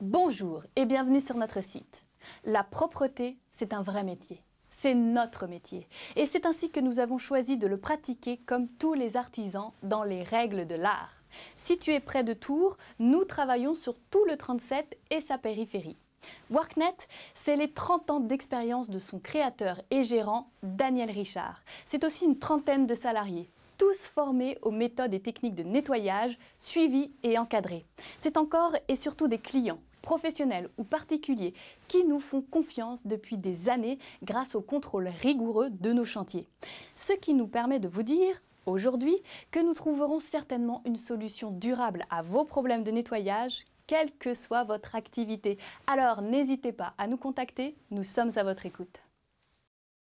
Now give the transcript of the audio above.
Bonjour et bienvenue sur notre site. La propreté, c'est un vrai métier. C'est notre métier. Et c'est ainsi que nous avons choisi de le pratiquer comme tous les artisans dans les règles de l'art. Situé près de Tours, nous travaillons sur tout le 37 et sa périphérie. Worknet, c'est les 30 ans d'expérience de son créateur et gérant, Daniel Richard. C'est aussi une trentaine de salariés, tous formés aux méthodes et techniques de nettoyage, suivis et encadrés. C'est encore et surtout des clients professionnels ou particuliers qui nous font confiance depuis des années grâce au contrôle rigoureux de nos chantiers. Ce qui nous permet de vous dire aujourd'hui que nous trouverons certainement une solution durable à vos problèmes de nettoyage, quelle que soit votre activité. Alors n'hésitez pas à nous contacter, nous sommes à votre écoute.